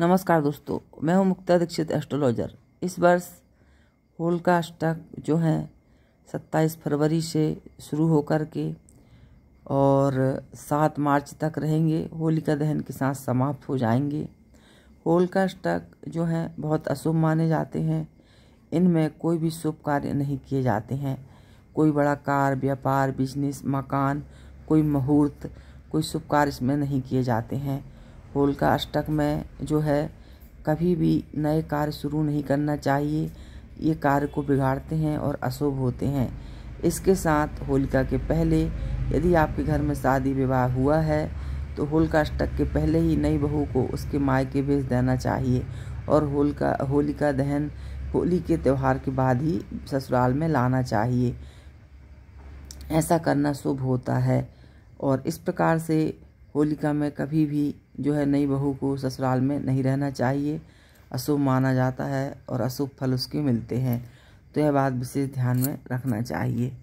नमस्कार दोस्तों मैं हूं मुक्ता दीक्षित एस्ट्रोलॉजर इस वर्ष होल का अष्टक जो है 27 फरवरी से शुरू होकर के और 7 मार्च तक रहेंगे होलिका दहन के साथ समाप्त हो जाएंगे होल का अष्टक जो है बहुत अशुभ माने जाते हैं इनमें कोई भी शुभ कार्य नहीं किए जाते हैं कोई बड़ा कार व्यापार बिजनेस मकान कोई मुहूर्त कोई शुभ कार्य इसमें नहीं किए जाते हैं होलिका अष्टक में जो है कभी भी नए कार्य शुरू नहीं करना चाहिए ये कार्य को बिगाड़ते हैं और अशुभ होते हैं इसके साथ होलिका के पहले यदि आपके घर में शादी विवाह हुआ है तो होलिका अष्टक के पहले ही नई बहू को उसके मायके भेज देना चाहिए और होलिका होलिका दहन होली के त्यौहार के बाद ही ससुराल में लाना चाहिए ऐसा करना शुभ होता है और इस प्रकार से होलिका में कभी भी जो है नई बहू को ससुराल में नहीं रहना चाहिए अशुभ माना जाता है और अशुभ फल उसके मिलते हैं तो यह बात विशेष ध्यान में रखना चाहिए